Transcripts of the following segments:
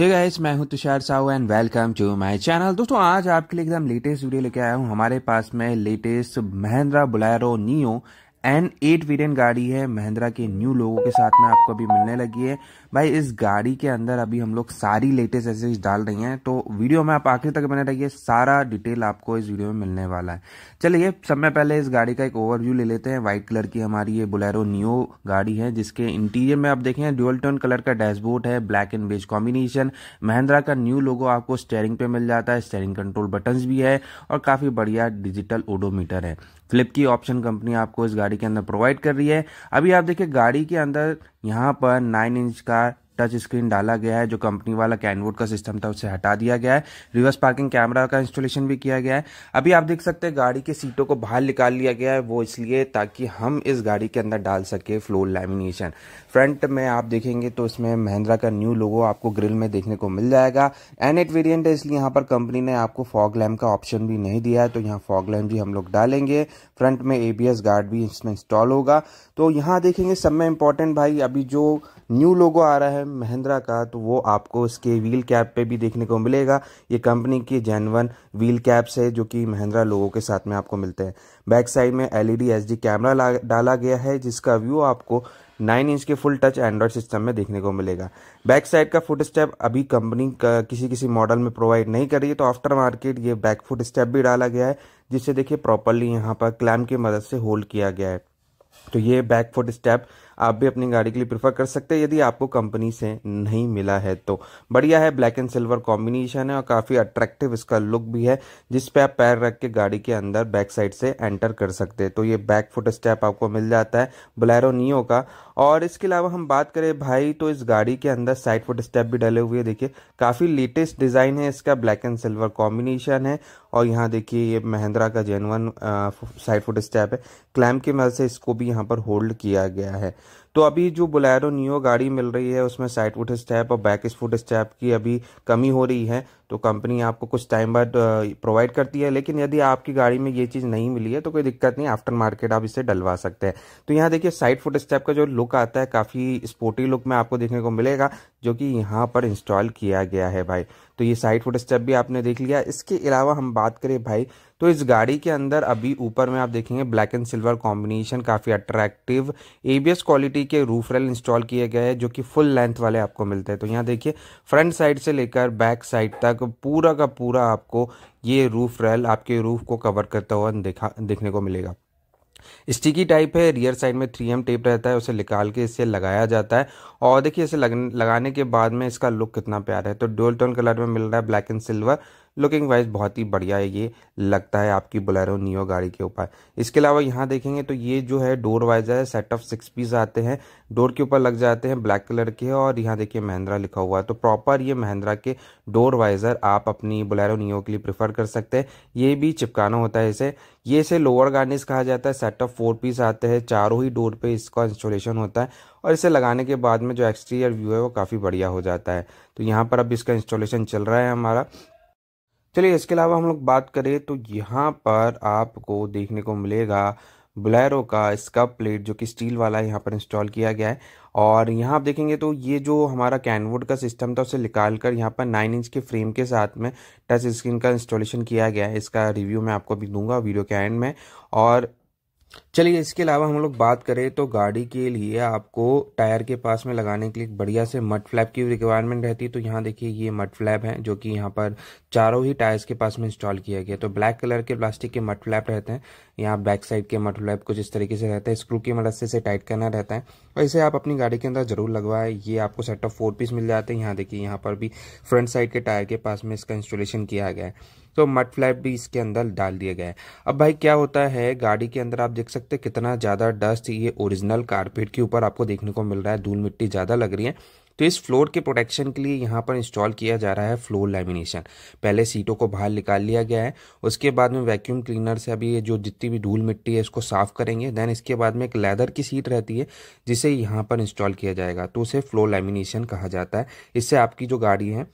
हे guys मैं हूं Tushar Sahu and welcome to my channel दोस्तों आज आपके लिए एकदम लेटेस्ट वीडियो लेके आया हूं हमारे पास में latest Mahindra Bolero Neo N eight variant गाड़ी है महिंद्रा के न्यू लोगों के साथ में आपको अभी मिलने लगी है भाई इस गाड़ी के अंदर अभी हम लोग सारी लेटेस्ट एसेज डाल रही हैं तो वीडियो में आप आखिर तक बने रहिए सारा डिटेल आपको इस वीडियो में मिलने वाला है चलिए सब में पहले इस गाड़ी का एक ओवरव्यू ले लेते हैं व्हाइट कलर की हमारी ये बुलेरो न्यू गाड़ी है जिसके इंटीरियर में आप देखें ड्यूअल टोन कलर का डैशबोर्ड है black and beige combination Mahindra का न्यू लोगो आपको स्टेयरिंग पे मिल जाता है स्टेयरिंग कंट्रोल बटन भी है और काफी बढ़िया डिजिटल ओडोमीटर है फ्लिप की ऑप्शन कंपनी आपको इस गाड़ी गाड़ी के अंदर प्रोवाइड कर रही है अभी आप देखिए गाड़ी के अंदर यहाँ पर नाइन इंच का टच स्क्रीन डाला गया है जो कंपनी वाला कैनवोड का सिस्टम था उसे हटा दिया गया है रिवर्स पार्किंग कैमरा का इंस्टॉलेशन भी किया गया है अभी आप देख सकते हैं गाड़ी के सीटों को बाहर निकाल लिया गया है वो इसलिए ताकि हम इस गाड़ी के अंदर डाल सके फ्लोर लैमिनेशन फ्रंट में आप देखेंगे तो इसमें महिंद्रा का न्यू लोगो आपको ग्रिल में देखने को मिल जाएगा एन एट वेरियंट है इसलिए यहाँ पर कंपनी ने आपको फॉग लैम्प का ऑप्शन भी नहीं दिया है तो यहाँ फॉग लैम्प भी हम लोग डालेंगे फ्रंट में ए गार्ड भी इसमें इंस्टॉल होगा तो यहाँ देखेंगे सब में इंपॉर्टेंट भाई अभी जो न्यू लोगो आ रहा है महिंद्रा का तो वो आपको इसके व्हील कैप पे भी देखने को मिलेगा ये कंपनी के जेनवन व्हील कैप्स है जो कि महिंद्रा लोगों के साथ में आपको मिलते हैं बैक साइड में एलईडी एसडी कैमरा डाला गया है जिसका व्यू आपको नाइन इंच के फुल टच एंड्रॉयड सिस्टम में देखने को मिलेगा बैक साइड का फुट स्टेप अभी कंपनी किसी किसी मॉडल में प्रोवाइड नहीं कर रही है तो आफ्टर मार्केट ये बैक फुट स्टेप भी डाला गया है जिससे देखिए प्रॉपरली यहाँ पर क्लैम की मदद से होल्ड किया गया है तो ये बैक फुट स्टेप आप भी अपनी गाड़ी के लिए प्रेफर कर सकते हैं यदि आपको कंपनी से नहीं मिला है तो बढ़िया है ब्लैक एंड सिल्वर कॉम्बिनेशन है और काफ़ी अट्रैक्टिव इसका लुक भी है जिसपे आप पैर रख के गाड़ी के अंदर बैक साइड से एंटर कर सकते हैं तो ये बैक फुट स्टेप आपको मिल जाता है बुलेरो नियो का और इसके अलावा हम बात करें भाई तो इस गाड़ी के अंदर साइड फुट स्टेप भी डले हुए देखिए काफ़ी लेटेस्ट डिज़ाइन है इसका ब्लैक एंड सिल्वर कॉम्बिनेशन है और यहाँ देखिए ये महिंद्रा का जेनवन साइड फुट स्टेप है क्लैम्प के मदद से इसको भी यहाँ पर होल्ड किया गया है तो अभी जो बुलेरो नियो गाड़ी मिल रही है उसमें साइड फुट स्टैप और बैक फुट स्टैप की अभी कमी हो रही है तो कंपनी आपको कुछ टाइम बाद प्रोवाइड करती है लेकिन यदि आपकी गाड़ी में ये चीज़ नहीं मिली है तो कोई दिक्कत नहीं आफ्टर मार्केट आप इसे डलवा सकते हैं तो यहाँ देखिए साइड फुट स्टेप का जो लुक आता है काफ़ी स्पोर्टी लुक में आपको देखने को मिलेगा जो कि यहाँ पर इंस्टॉल किया गया है भाई तो ये साइड फुट स्टेप भी आपने देख लिया इसके अलावा हम बात करें भाई तो इस गाड़ी के अंदर अभी ऊपर में आप देखेंगे ब्लैक एंड सिल्वर कॉम्बिनेशन काफ़ी अट्रैक्टिव एबीएस क्वालिटी के रूफ रेल इंस्टॉल किए गए हैं जो कि फुल लेंथ वाले आपको मिलते हैं तो यहाँ देखिए फ्रंट साइड से लेकर बैक साइड तक पूरा का पूरा आपको ये रूफ रेल आपके रूफ को कवर करता हुआ देखा देखने को मिलेगा स्टिकी टाइप है रियर साइड में थ्री एम टेप रहता है उसे निकाल के इसे लगाया जाता है और देखिए इसे लगने लगाने के बाद में इसका लुक कितना प्यारा है तो डोल टोन कलर में मिल रहा है black and silver looking wise बहुत ही बढ़िया है ये लगता है आपकी बोलेरो नियो गाड़ी के ऊपर इसके अलावा यहाँ देखेंगे तो ये जो है डोर वाइज है सेट ऑफ सिक्स पीस आते हैं डोर के ऊपर लग जाते हैं ब्लैक कलर के और यहाँ देखिए महिंद्रा लिखा हुआ है तो प्रॉपर ये महिंद्रा के डोर वाइजर आप अपनी बोलेरो नियो के लिए प्रिफर कर सकते हैं ये भी चिपकाना होता है इसे ये इसे लोअर गार्निस कहा जाता है सेट ऑफ फोर पीस आते हैं चारों ही डोर पे इसका इंस्टॉलेशन होता है और इसे लगाने के बाद में जो एक्सटीरियर व्यू है वो काफ़ी बढ़िया हो जाता है तो यहाँ पर अब इसका इंस्टॉलेशन चल रहा है हमारा चलिए इसके अलावा हम लोग बात करें तो यहाँ पर आपको देखने को मिलेगा ब्लैरो का इसका प्लेट जो कि स्टील वाला यहाँ पर इंस्टॉल किया गया है और यहाँ आप देखेंगे तो ये जो हमारा कैनवुड का सिस्टम था उसे निकाल कर यहाँ पर नाइन इंच के फ्रेम के साथ में टच स्क्रीन का इंस्टॉलेशन किया गया है इसका रिव्यू मैं आपको अभी दूंगा वीडियो के एंड में और चलिए इसके अलावा हम लोग बात करें तो गाड़ी के लिए आपको टायर के पास में लगाने के लिए बढ़िया से मड फ्लैप की रिक्वायरमेंट रहती है तो यहाँ देखिए ये मड फ्लैप है जो कि यहाँ पर चारों ही टायर्स के पास में इंस्टॉल किया गया तो ब्लैक कलर के प्लास्टिक के मड फ्लैप रहते हैं यहाँ बैक साइड के मड फ्लैप कुछ इस तरीके से रहता है स्क्रू की मदद से टाइट करना रहता है और इसे आप अपनी गाड़ी के अंदर जरूर लगवाए ये आपको सेट ऑफ फोर पीस मिल जाते हैं यहाँ देखिए यहाँ पर भी फ्रंट साइड के टायर के पास में इसका इंस्टॉलेशन किया गया है तो मट फ्लैप भी इसके अंदर डाल दिया गया है अब भाई क्या होता है गाड़ी के अंदर आप देख सकते हैं कितना ज़्यादा डस्ट ये ओरिजिनल कारपेट के ऊपर आपको देखने को मिल रहा है धूल मिट्टी ज़्यादा लग रही है तो इस फ्लोर के प्रोटेक्शन के लिए यहाँ पर इंस्टॉल किया जा रहा है फ्लोर लैमिनेशन पहले सीटों को बाहर निकाल लिया गया है उसके बाद में वैक्यूम क्लीनर से अभी ये जो जितनी भी धूल मिट्टी है इसको साफ करेंगे देन इसके बाद में एक लेदर की सीट रहती है जिसे यहाँ पर इंस्टॉल किया जाएगा तो उसे फ्लोर लैमिनेशन कहा जाता है इससे आपकी जो गाड़ी है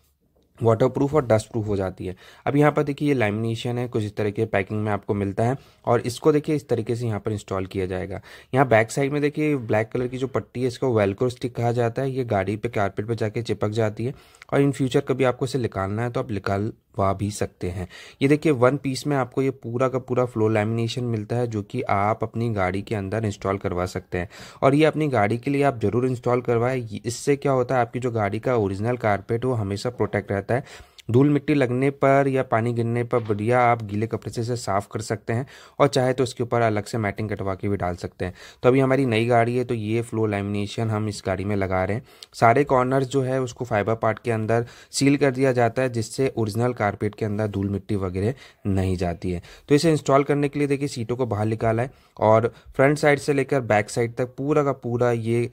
वाटर प्रूफ और डस्ट प्रूफ हो जाती है अब यहाँ पर देखिए ये लैमिनेशन है कुछ इस तरह के पैकिंग में आपको मिलता है और इसको देखिए इस तरीके से यहाँ पर इंस्टॉल किया जाएगा यहाँ बैक साइड में देखिए ब्लैक कलर की जो पट्टी है इसको वेलक्रो स्टिक कहा जाता है ये गाड़ी पे कारपेट पे जाके चिपक जाती है और इन फ्यूचर कभी आपको इसे निकालना है तो आप निकाल पा भी सकते हैं ये देखिए वन पीस में आपको ये पूरा का पूरा फ्लो लैमिनेशन मिलता है जो कि आप अपनी गाड़ी के अंदर इंस्टॉल करवा सकते हैं और ये अपनी गाड़ी के लिए आप ज़रूर इंस्टॉल करवाएं इससे क्या होता है आपकी जो गाड़ी का ओरिजिनल कारपेट वो हमेशा प्रोटेक्ट रहता है धूल मिट्टी लगने पर या पानी गिरने पर बढ़िया आप गीले कपड़े से इसे साफ़ कर सकते हैं और चाहे तो इसके ऊपर अलग से मैटिंग कटवा के भी डाल सकते हैं तो अभी हमारी नई गाड़ी है तो ये फ्लो लैमिनेशन हम इस गाड़ी में लगा रहे हैं सारे कॉर्नर्स जो है उसको फाइबर पार्ट के अंदर सील कर दिया जाता है जिससे ओरिजिनल कारपेट के अंदर धूल मिट्टी वगैरह नहीं जाती है तो इसे इंस्टॉल करने के लिए देखिए सीटों को बाहर निकाला है और फ्रंट साइड से लेकर बैक साइड तक पूरा का पूरा ये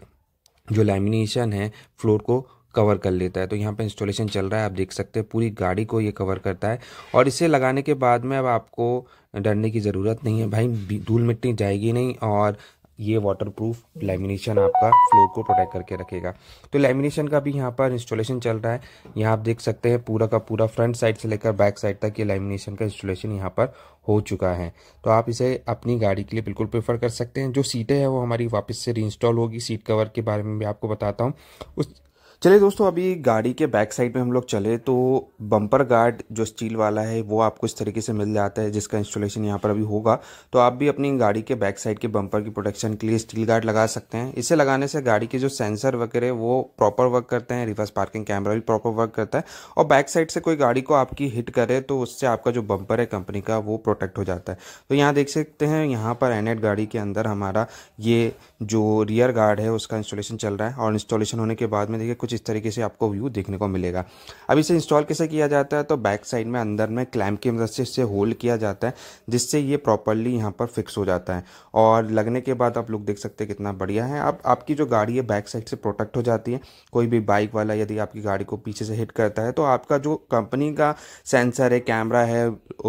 जो लैमिनेशन है फ्लोर को कवर कर लेता है तो यहाँ पे इंस्टॉलेशन चल रहा है आप देख सकते हैं पूरी गाड़ी को ये कवर करता है और इसे लगाने के बाद में अब आपको डरने की ज़रूरत नहीं है भाई धूल मिट्टी जाएगी नहीं और ये वाटरप्रूफ लेमिनेशन आपका फ्लोर को प्रोटेक्ट करके रखेगा तो लेमिनेशन का भी यहाँ पर इंस्टॉलेशन चल रहा है यहाँ आप देख सकते हैं पूरा का पूरा फ्रंट साइड से लेकर बैक साइड तक ये लेमिनेशन का इंस्टॉलेशन यहाँ पर हो चुका है तो आप इसे अपनी गाड़ी के लिए बिल्कुल प्रेफर कर सकते हैं जो सीटें हैं वो हमारी वापस से रीइंस्टॉल होगी सीट कवर के बारे में भी आपको बताता हूँ उस चलिए दोस्तों अभी गाड़ी के बैक साइड में हम लोग चले तो बम्पर गार्ड जो स्टील वाला है वो आपको इस तरीके से मिल जाता है जिसका इंस्टॉलेशन यहाँ पर अभी होगा तो आप भी अपनी गाड़ी के बैक साइड के बम्पर की प्रोटेक्शन के लिए स्टील गार्ड लगा सकते हैं इसे लगाने से गाड़ी के जो सेंसर वगैरह वो प्रॉपर वर्क करते हैं रिवर्स पार्किंग कैमरा भी प्रॉपर वर्क करता है और बैक साइड से कोई गाड़ी को आपकी हिट करे तो उससे आपका जो बम्पर है कंपनी का वो प्रोटेक्ट हो जाता है तो यहाँ देख सकते हैं यहाँ पर एनेट गाड़ी के अंदर हमारा ये जो रियर गार्ड है उसका इंस्टॉलेशन चल रहा है और इंस्टॉलेशन होने के बाद में देखिए कुछ कुछ इस तरीके से आपको व्यू देखने को मिलेगा अब इसे इंस्टॉल कैसे किया जाता है तो बैक साइड में अंदर में क्लैम्प की मदद से इसे होल्ड किया जाता है जिससे ये प्रॉपरली यहाँ पर फिक्स हो जाता है और लगने के बाद आप लोग देख सकते हैं कितना बढ़िया है अब आपकी जो गाड़ी है बैक साइड से प्रोटेक्ट हो जाती है कोई भी बाइक वाला यदि आपकी गाड़ी को पीछे से हिट करता है तो आपका जो कंपनी का सेंसर है कैमरा है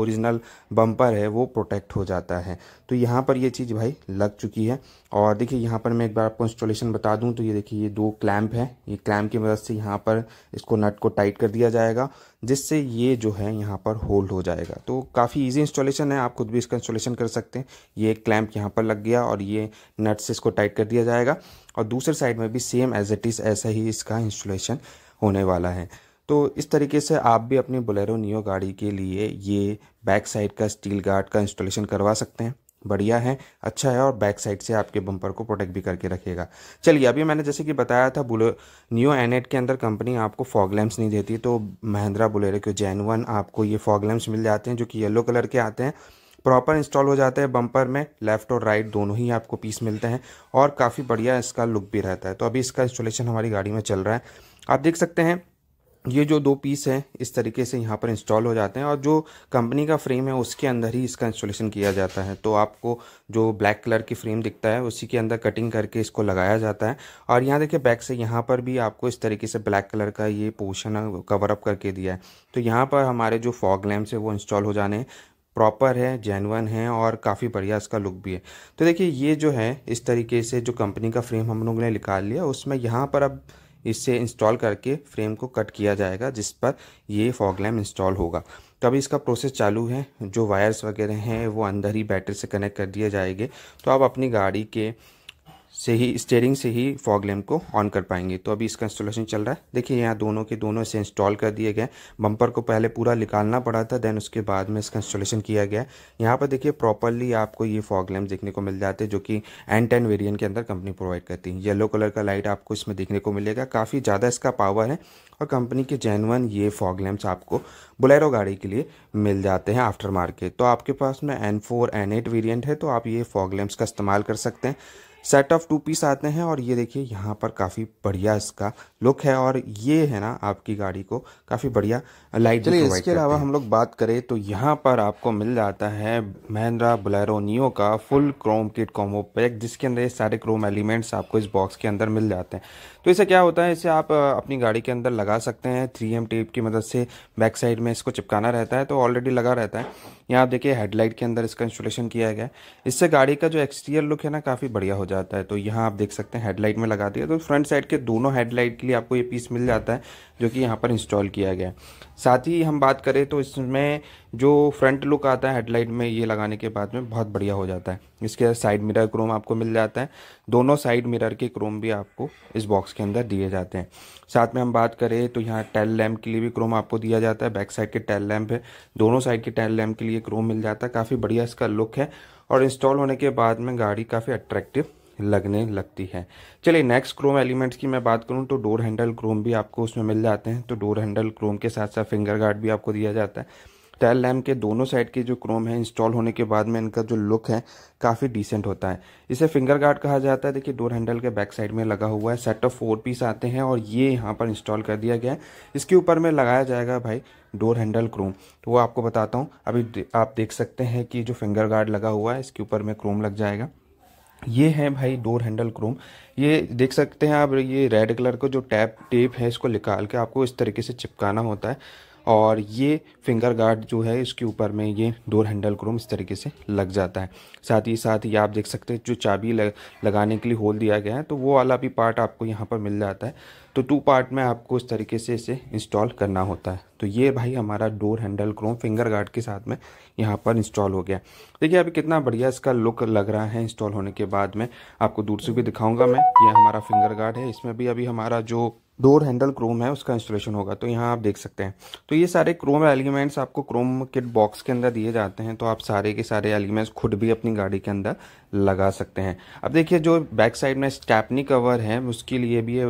ओरिजिनल बम्पर है वो प्रोटेक्ट हो जाता है तो यहाँ पर ये चीज़ भाई लग चुकी है और देखिए यहाँ पर मैं एक बार आपको इंस्टॉलेशन बता दूँ तो ये देखिए ये दो क्लैम्प है ये क्लैम्प की मदद से यहाँ पर इसको नट को टाइट कर दिया जाएगा जिससे ये जो है यहाँ पर होल्ड हो जाएगा तो काफ़ी ईजी इंस्टॉलेशन है आप खुद भी इसका इंस्टॉलेशन कर सकते हैं ये क्लैम्प यहाँ पर लग गया और ये नट से इसको टाइट कर दिया जाएगा और दूसरे साइड में भी सेम एज इट इज़ ऐसा ही इसका इंस्टॉलेशन होने वाला है तो इस तरीके से आप भी अपने बोलेरो नियो गाड़ी के लिए ये बैक साइड का स्टील गार्ड का इंस्टॉलेशन करवा सकते हैं बढ़िया है अच्छा है और बैक साइड से आपके बम्पर को प्रोटेक्ट भी करके रखेगा चलिए अभी मैंने जैसे कि बताया था बुलो न्यू एन के अंदर कंपनी आपको फॉग लैम्प्स नहीं देती तो महिंद्रा बुलेरो के जैन वन आपको ये फॉग लैम्प्स मिल जाते हैं जो कि येलो कलर के आते हैं प्रॉपर इंस्टॉल हो जाते हैं बम्पर में लेफ़्ट और राइट दोनों ही आपको पीस मिलते हैं और काफ़ी बढ़िया इसका लुक भी रहता है तो अभी इसका इंस्टॉलेशन हमारी गाड़ी में चल रहा है आप देख सकते हैं ये जो दो पीस हैं इस तरीके से यहाँ पर इंस्टॉल हो जाते हैं और जो कंपनी का फ्रेम है उसके अंदर ही इसका इंस्टॉलेशन किया जाता है तो आपको जो ब्लैक कलर की फ्रेम दिखता है उसी के अंदर कटिंग करके इसको लगाया जाता है और यहाँ देखिए बैक से यहाँ पर भी आपको इस तरीके से ब्लैक कलर का ये पोर्शन कवर अप करके दिया है तो यहाँ पर हमारे जो फॉग लैम्प्स है वो इंस्टॉल हो जाने प्रॉपर है जेनवन है और काफ़ी बढ़िया इसका लुक भी है तो देखिए ये जो है इस तरीके से जो कंपनी का फ्रेम हम लोगों ने निकाल लिया उसमें यहाँ पर अब इससे इंस्टॉल करके फ्रेम को कट किया जाएगा जिस पर ये फॉग लैम्प इंस्टॉल होगा तो अभी इसका प्रोसेस चालू है जो वायर्स वगैरह हैं वो अंदर ही बैटरी से कनेक्ट कर दिए जाएंगे तो आप अपनी गाड़ी के से ही स्टेयरिंग से ही फॉग लैम्प को ऑन कर पाएंगे तो अभी इसका इंस्टॉलेशन चल रहा है देखिए यहाँ दोनों के दोनों इसे इंस्टॉल कर दिए गए बम्पर को पहले पूरा निकालना पड़ा था देन उसके बाद में इसका इंस्टॉलेशन किया गया यहाँ पर देखिए प्रॉपरली आपको ये फॉग लैम्प देखने को मिल जाते हैं जो कि एन टेन वेरियंट के अंदर कंपनी प्रोवाइड करती है येलो कलर का लाइट आपको इसमें देखने को मिलेगा काफ़ी ज़्यादा इसका पावर है और कंपनी के जेनवन ये फॉग लैम्प्स आपको बुलेरो गाड़ी के लिए मिल जाते हैं आफ्टर मार्केट तो आपके पास में N four N eight variant है तो आप ये फॉग लैम्प्स का इस्तेमाल कर सकते हैं सेट ऑफ टू पीस आते हैं और ये देखिए यहाँ पर काफ़ी बढ़िया इसका लुक है और ये है ना आपकी गाड़ी को काफ़ी बढ़िया लाइट चलिए इसके अलावा हम लोग बात करें तो यहाँ पर आपको मिल जाता है महिंद्रा बुलेरो नियो का full chrome kit combo pack जिसके अंदर ये सारे क्रोम एलिमेंट्स आपको इस बॉक्स के अंदर मिल जाते हैं तो इसे क्या होता है इसे आप अपनी गाड़ी के अंदर लगा सकते हैं थ्री एम टेप की मदद से बैक साइड में इसको चिपकाना रहता है तो ऑलरेडी लगा रहता है यहाँ आप देखिए हेडलाइट के अंदर इसका इंस्टॉलेशन किया गया है इससे गाड़ी का जो एक्सटीरियर लुक है ना काफ़ी बढ़िया हो जाता है तो यहाँ आप देख सकते हैं हेडलाइट में लगा दिया तो फ्रंट साइड के दोनों हेडलाइट के लिए आपको ये पीस मिल जाता है जो कि यहाँ पर इंस्टॉल किया गया है साथ ही हम बात करें तो इसमें जो फ्रंट लुक आता है हेडलाइट में ये लगाने के बाद में बहुत बढ़िया हो जाता है इसके साइड मिरर क्रोम आपको मिल जाता है दोनों साइड मिरर के क्रोम भी आपको इस बॉक्स के अंदर दिए जाते हैं साथ में हम बात करें तो यहाँ टेल लैम्प के लिए भी क्रोम आपको दिया जाता है बैक साइड के टेल लैम्प है दोनों साइड के टेल लैम्प के लिए क्रोम मिल जाता है काफ़ी बढ़िया इसका लुक है और इंस्टॉल होने के बाद में गाड़ी काफ़ी अट्रैक्टिव लगने लगती है चलिए नेक्स्ट क्रोम एलिमेंट्स की मैं बात करूं तो डोर हैंडल क्रोम भी आपको उसमें मिल जाते हैं तो डोर हैंडल क्रोम के साथ साथ फिंगर गार्ड भी आपको दिया जाता है टेल लैम्प के दोनों साइड के जो क्रोम है इंस्टॉल होने के बाद में इनका जो लुक है काफ़ी डिसेंट होता है इसे फिंगर गार्ड कहा जाता है देखिए डोर हैंडल के बैक साइड में लगा हुआ है सेट ऑफ फोर पीस आते हैं और ये यहाँ पर इंस्टॉल कर दिया गया है इसके ऊपर में लगाया जाएगा भाई डोर हैंडल क्रोम तो वो आपको बताता हूँ अभी आप देख सकते हैं कि जो फिंगर गार्ड लगा हुआ है इसके ऊपर में क्रोम लग जाएगा ये है भाई डोर हैंडल क्रोम ये देख सकते हैं आप ये रेड कलर का जो टैप टेप है इसको निकाल के आपको इस तरीके से चिपकाना होता है और ये फिंगर गार्ड जो है इसके ऊपर में ये डोर हैंडल क्रोम इस तरीके से लग जाता है साथ ही साथ ये आप देख सकते हैं जो चाबी लग, लगाने के लिए होल दिया गया है तो वो वाला भी पार्ट आपको यहाँ पर मिल जाता है तो टू पार्ट में आपको इस तरीके से इसे इंस्टॉल करना होता है तो ये भाई हमारा door handle chrome finger guard के साथ में यहाँ पर इंस्टॉल हो गया देखिए अभी कितना बढ़िया इसका लुक लग रहा है इंस्टॉल होने के बाद में आपको दूर से भी दिखाऊंगा मैं ये हमारा फिंगर गार्ड है इसमें भी अभी हमारा जो डोर हैंडल क्रोम है उसका इंस्टॉलेशन होगा तो यहाँ आप देख सकते हैं तो ये सारे क्रोम एलिमेंट्स आपको क्रोम किट बॉक्स के अंदर दिए जाते हैं तो आप सारे के सारे एलिमेंट्स खुद भी अपनी गाड़ी के अंदर लगा सकते हैं अब देखिए जो बैक साइड में स्टैपनी कवर है उसके लिए भी ये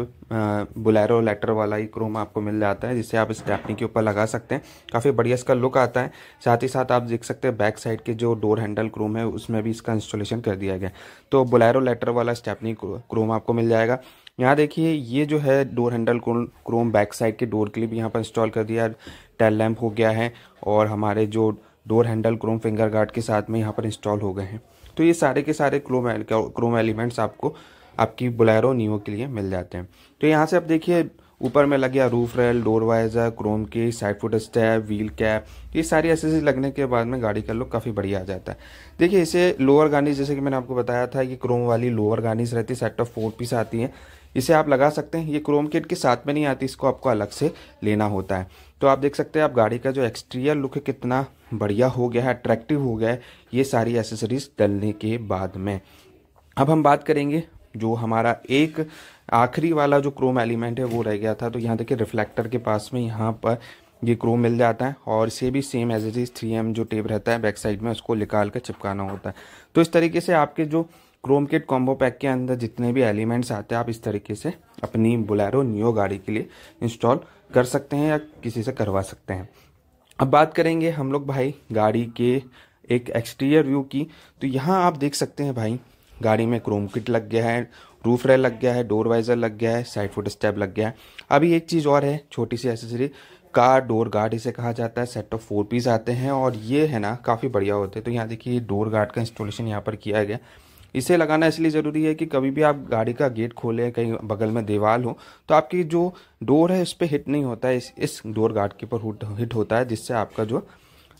बुलेरो लेटर वाला ही क्रोम आपको मिल जाता है जिससे आप स्टैपनी के ऊपर लगा सकते हैं काफ़ी बढ़िया इसका लुक आता है साथ ही साथ आप देख सकते हैं बैक साइड के जो डोर हैंडल क्रोम है उसमें भी इसका इंस्टॉलेशन कर दिया गया तो बुलेरो लेटर वाला स्टैपनी क्रोम आपको मिल जाएगा यहाँ देखिए ये जो है door handle chrome back side के डोर के लिए भी यहाँ पर इंस्टॉल कर दिया टेल लैम्प हो गया है और हमारे जो door handle chrome finger guard के साथ में यहाँ पर इंस्टॉल हो गए हैं तो ये सारे के सारे क्रोम क्रोम एलिमेंट्स आपको आपकी बुलेरो नियो के लिए मिल जाते हैं तो यहाँ से आप देखिए ऊपर में लग गया roof rail door visor chrome के side foot step wheel cap ये सारी ऐसे लगने के बाद में गाड़ी का लुक काफ़ी बढ़िया आ जाता है देखिए इसे लोअर गार्निश जैसे कि मैंने आपको बताया था कि क्रोम वाली लोअर गार्निश रहती है सेट ऑफ फोर पीस आती हैं इसे आप लगा सकते हैं ये क्रोम किट के साथ में नहीं आती इसको आपको अलग से लेना होता है तो आप देख सकते हैं आप गाड़ी का जो एक्सटीरियर लुक है कितना बढ़िया हो गया है अट्रैक्टिव हो गया है ये सारी एसेसरीज डलने के बाद में अब हम बात करेंगे जो हमारा एक आखिरी वाला जो क्रोम एलिमेंट है वो रह गया था तो यहाँ देखिए रिफ्लेक्टर के पास में यहाँ पर ये क्रोम मिल जाता है और इसे भी same as is three M जो टेप रहता है बैक साइड में उसको निकाल कर चिपकाना होता है तो इस तरीके से आपके जो क्रोम किट कॉम्बो पैक के अंदर जितने भी एलिमेंट्स आते हैं आप इस तरीके से अपनी बुलेरो न्यो गाड़ी के लिए इंस्टॉल कर सकते हैं या किसी से करवा सकते हैं अब बात करेंगे हम लोग भाई गाड़ी के एक एक्सटीरियर व्यू की तो यहाँ आप देख सकते हैं भाई गाड़ी में क्रोम किट लग गया है रूफ रेल लग गया है डोर वाइजर लग गया है साइड फुट स्टेप लग गया है अभी एक चीज़ और है छोटी सी एसेसरी कार डोर गार्ड इसे कहा जाता है सेट ऑफ फोर पीस आते हैं और ये है ना काफ़ी बढ़िया होते हैं तो यहाँ देखिए डोर गार्ड का इंस्टॉलेशन यहाँ पर किया गया इसे लगाना इसलिए ज़रूरी है कि कभी भी आप गाड़ी का गेट खोलें कहीं बगल में दीवार हो तो आपकी जो डोर है इस पर हिट नहीं होता है इस इस डोर गार्ड के ऊपर हिट होता है जिससे आपका जो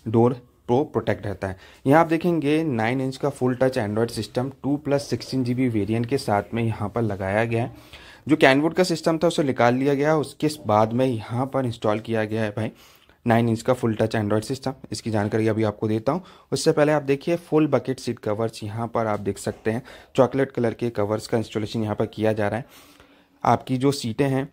डोर प्रो प्रोटेक्ट रहता है यहाँ आप देखेंगे नाइन इंच का full touch Android system two plus sixteen G variant के साथ में यहाँ पर लगाया गया है जो कैनवुड का सिस्टम था उसे निकाल लिया गया उसके बाद में यहाँ पर इंस्टॉल किया गया है भाई नाइन इंच का फुल टच एंड्रॉयड सिस्टम इसकी जानकारी अभी आपको देता हूँ उससे पहले आप देखिए फुल बकेट सीट कवर्स यहाँ पर आप देख सकते हैं चॉकलेट कलर के कवर्स का इंस्टॉलेशन यहाँ पर किया जा रहा है आपकी जो सीटें हैं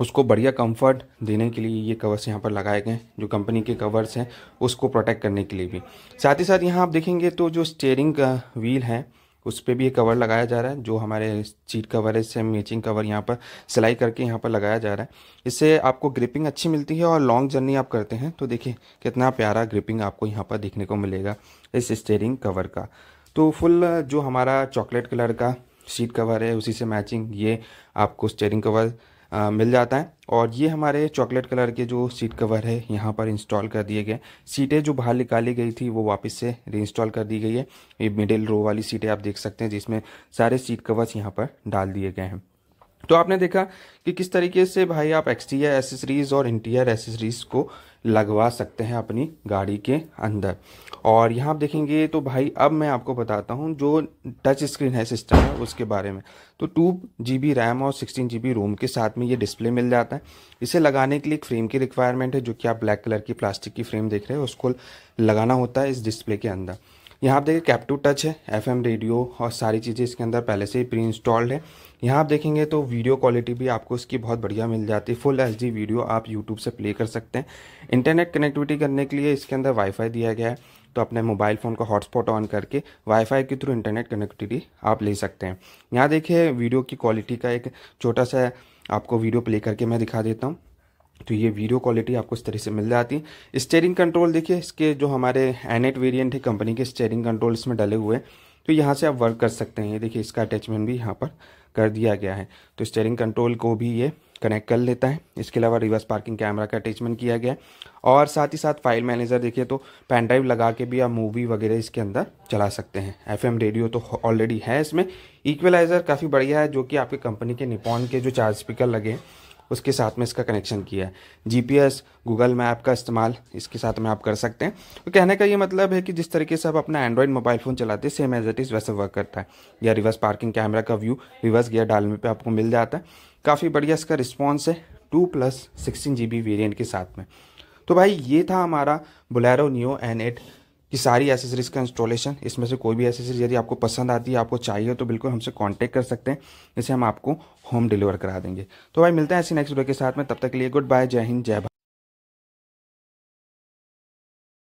उसको बढ़िया कंफर्ट देने के लिए ये कवर्स यहाँ पर लगाए गए जो कंपनी के कवर्स हैं उसको प्रोटेक्ट करने के लिए भी साथ ही साथ यहाँ आप देखेंगे तो जो स्टेयरिंग व्हील है उस पर भी ये कवर लगाया जा रहा है जो हमारे चीट कवर है इससे मैचिंग कवर यहाँ पर सिलाई करके यहाँ पर लगाया जा रहा है इससे आपको ग्रिपिंग अच्छी मिलती है और लॉन्ग जर्नी आप करते हैं तो देखिए कितना प्यारा ग्रिपिंग आपको यहाँ पर देखने को मिलेगा इस स्टेयरिंग कवर का तो फुल जो हमारा चॉकलेट कलर का सीट कवर है उसी से मैचिंग ये आपको स्टेयरिंग कवर आ, मिल जाता है और ये हमारे चॉकलेट कलर के जो सीट कवर है यहाँ पर इंस्टॉल कर दिए गए सीटें जो बाहर निकाली गई थी वो वापस से रीइंस्टॉल कर दी गई है ये मिडिल रो वाली सीटें आप देख सकते हैं जिसमें सारे सीट कवर्स यहाँ पर डाल दिए गए हैं तो आपने देखा कि किस तरीके से भाई आप एक्सटीरियर एसेसरीज और इंटीरियर एसेसरीज को लगवा सकते हैं अपनी गाड़ी के अंदर और यहाँ आप देखेंगे तो भाई अब मैं आपको बताता हूँ जो टच स्क्रीन है सिस्टम है उसके बारे में तो टू जी रैम और सिक्सटीन जी रोम के साथ में ये डिस्प्ले मिल जाता है इसे लगाने के लिए एक फ्रेम की रिक्वायरमेंट है जो कि आप ब्लैक कलर की प्लास्टिक की फ्रेम देख रहे हैं उसको लगाना होता है इस डिस्प्ले के अंदर यहाँ आप देखिए कैप टू टच है एफएम रेडियो और सारी चीज़ें इसके अंदर पहले से ही प्री इंस्टॉल्ड है यहाँ आप देखेंगे तो वीडियो क्वालिटी भी आपको इसकी बहुत बढ़िया मिल जाती है फुल एच वीडियो आप यूट्यूब से प्ले कर सकते हैं इंटरनेट कनेक्टिविटी करने के लिए इसके अंदर वाईफाई दिया गया है तो अपने मोबाइल फ़ोन का हॉटस्पॉट ऑन करके वाईफाई के थ्रू इंटरनेट कनेक्टिविटी आप ले सकते हैं यहाँ देखिए वीडियो की क्वालिटी का एक छोटा सा आपको वीडियो प्ले करके मैं दिखा देता हूँ तो ये वीडियो क्वालिटी आपको इस तरह से मिल जाती है स्टेयरिंग कंट्रोल देखिए इसके जो हमारे एनेट वेरिएंट है कंपनी के स्टेयरिंग कंट्रोल इसमें डले हुए हैं तो यहाँ से आप वर्क कर सकते हैं ये देखिए इसका अटैचमेंट भी यहाँ पर कर दिया गया है तो स्टेयरिंग कंट्रोल को भी ये कनेक्ट कर लेता है इसके अलावा रिवर्स पार्किंग कैमरा का अटैचमेंट किया गया है और साथ ही साथ फाइल मैनेजर देखिए तो पेन ड्राइव लगा के भी आप मूवी वगैरह इसके अंदर चला सकते हैं एफएम रेडियो तो ऑलरेडी है इसमें इक्वलाइज़र काफ़ी बढ़िया है जो कि आपकी कंपनी के निपॉन के जो चार्ज स्पीकर लगे हैं उसके साथ में इसका कनेक्शन किया है जीपीएस गूगल मैप का इस्तेमाल इसके साथ में आप कर सकते हैं तो कहने का ये मतलब है कि जिस तरीके से आप अपना एंड्रॉयड मोबाइल फ़ोन चलाते हैं सेम एज इट इज़ वैसे वर्क करता है या रिवर्स पार्किंग कैमरा का व्यू रिवर्स गियर डालने पर आपको मिल जाता है काफ़ी बढ़िया इसका रिस्पॉन्स है two plus sixteen G B variant के साथ में तो भाई ये था हमारा बुलेरो न्यू एन एट कि सारी एसेसरीज़ का इंस्टॉलेशन इसमें से कोई भी एसेसरीज यदि आपको पसंद आती है आपको चाहिए तो बिल्कुल हमसे कांटेक्ट कर सकते हैं जिसे हम आपको होम डिलीवर करा देंगे तो भाई मिलते हैं ऐसी नेक्स्ट वीडियो के साथ में तब तक के लिए गुड बाय जय हिंद जय भारत